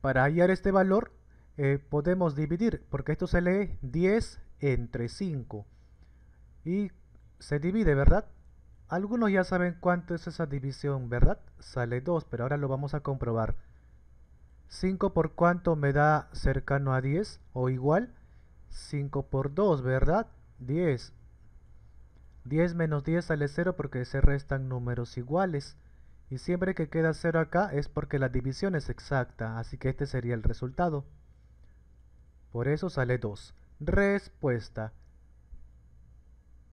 Para hallar este valor eh, podemos dividir, porque esto se lee 10 entre 5. Y se divide, ¿verdad? Algunos ya saben cuánto es esa división, ¿verdad? Sale 2, pero ahora lo vamos a comprobar. 5 por cuánto me da cercano a 10 o igual. 5 por 2, ¿verdad? 10. 10 menos 10 sale 0 porque se restan números iguales. Y siempre que queda 0 acá es porque la división es exacta, así que este sería el resultado. Por eso sale 2. Respuesta.